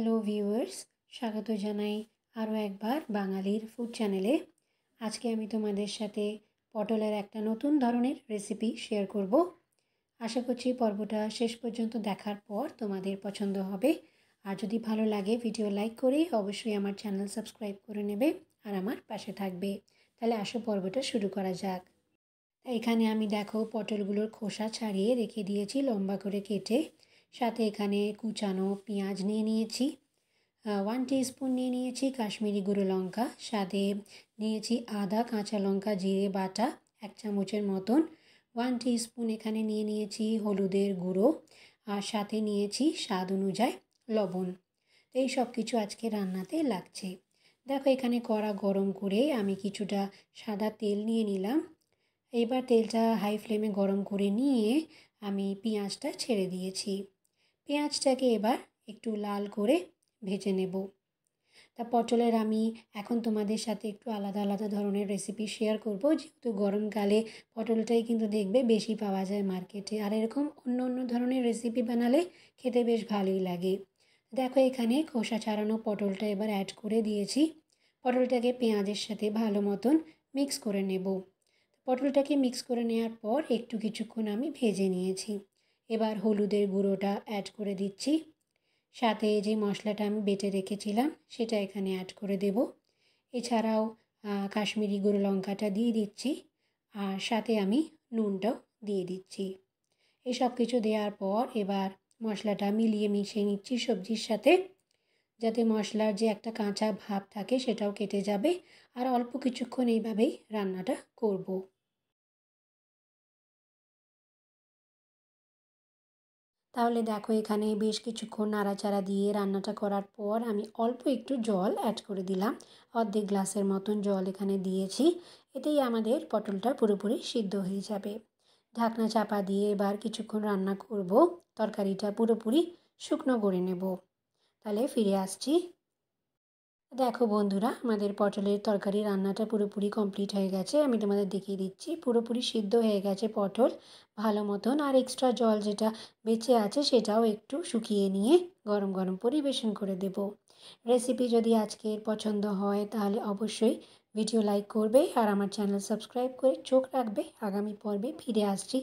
Hello viewers স্বাগত জানাই আরও একবার বাঙালির ফুড চ্যানেলে আজকে আমি তোমাদের সাথে পটলের একটা নতুন ধরনের রেসিপি শেয়ার করব আশা করছি পর্বটা শেষ পর্যন্ত দেখার পর তোমাদের পছন্দ হবে আর যদি ভালো লাগে ভিডিও লাইক করে অবশ্যই আমার চ্যানেল সাবস্ক্রাইব করে নেবে আর আমার পাশে থাকবে তাহলে আসো পর্বটা শুরু করা যাক এখানে আমি দেখো পটলগুলোর খোসা ছাড়িয়ে রেখে দিয়েছি লম্বা করে কেটে সাথে এখানে কুচানো পেঁয়াজ নিয়ে নিয়েছি ওয়ান স্পুন নিয়ে নিয়েছি কাশ্মীরি গুঁড়ো লঙ্কা সাথে নিয়েছি আদা কাঁচা লঙ্কা জিরে বাটা এক চামচের মতন ওয়ান স্পুন এখানে নিয়ে নিয়েছি হলুদের গুঁড়ো আর সাথে নিয়েছি স্বাদ অনুযায়ী লবণ এই সব কিছু আজকে রান্নাতে লাগছে দেখো এখানে কড়া গরম করে আমি কিছুটা সাদা তেল নিয়ে নিলাম এবার তেলটা হাই ফ্লেমে গরম করে নিয়ে আমি পেঁয়াজটা ছেড়ে দিয়েছি পেঁয়াজটাকে এবার একটু লাল করে ভেজে নেব তা পটলের আমি এখন তোমাদের সাথে একটু আলাদা আলাদা ধরনের রেসিপি শেয়ার করব যেহেতু গরমকালে পটলটাই কিন্তু দেখবে বেশি পাওয়া যায় মার্কেটে আর এরকম অন্য অন্য ধরনের রেসিপি বানালে খেতে বেশ ভালোই লাগে দেখো এখানে খোসা ছাড়ানো পটলটা এবার অ্যাড করে দিয়েছি পটলটাকে পেঁয়াজের সাথে ভালো মতন মিক্স করে নেব পটলটাকে মিক্স করে নেওয়ার পর একটু কিছুক্ষণ আমি ভেজে নিয়েছি এবার হলুদের গুঁড়োটা অ্যাড করে দিচ্ছি সাথে যে মশলাটা আমি বেটে রেখেছিলাম সেটা এখানে অ্যাড করে দেব এছাড়াও কাশ্মীরি গুঁড়ো লঙ্কাটা দিয়ে দিচ্ছি আর সাথে আমি নুনটাও দিয়ে দিচ্ছি এসব কিছু দেওয়ার পর এবার মশলাটা মিলিয়ে মিশিয়ে নিচ্ছি সবজির সাথে যাতে মশলার যে একটা কাঁচা ভাব থাকে সেটাও কেটে যাবে আর অল্প কিছুক্ষণ এইভাবেই রান্নাটা করব। তাহলে দেখো এখানে বেশ কিছুক্ষণ নাড়াচাড়া দিয়ে রান্নাটা করার পর আমি অল্প একটু জল অ্যাড করে দিলাম অর্ধেক গ্লাসের মতন জল এখানে দিয়েছি এতেই আমাদের পটলটা পুরোপুরি সিদ্ধ হয়ে যাবে ঢাকনা চাপা দিয়ে এবার কিছুক্ষণ রান্না করব তরকারিটা পুরোপুরি শুকনো করে নেব তাহলে ফিরে আসছি দেখো বন্ধুরা আমাদের পটলের তরকারি রান্নাটা পুরোপুরি কমপ্লিট হয়ে গেছে আমি তোমাদের দেখিয়ে দিচ্ছি পুরোপুরি সিদ্ধ হয়ে গেছে পটল ভালো মতন আর এক্সট্রা জল যেটা বেঁচে আছে সেটাও একটু শুকিয়ে নিয়ে গরম গরম পরিবেশন করে দেব রেসিপি যদি আজকের পছন্দ হয় তাহলে অবশ্যই ভিডিও লাইক করবে আর আমার চ্যানেল সাবস্ক্রাইব করে চোখ রাখবে আগামী পর্বে ফিরে আসছি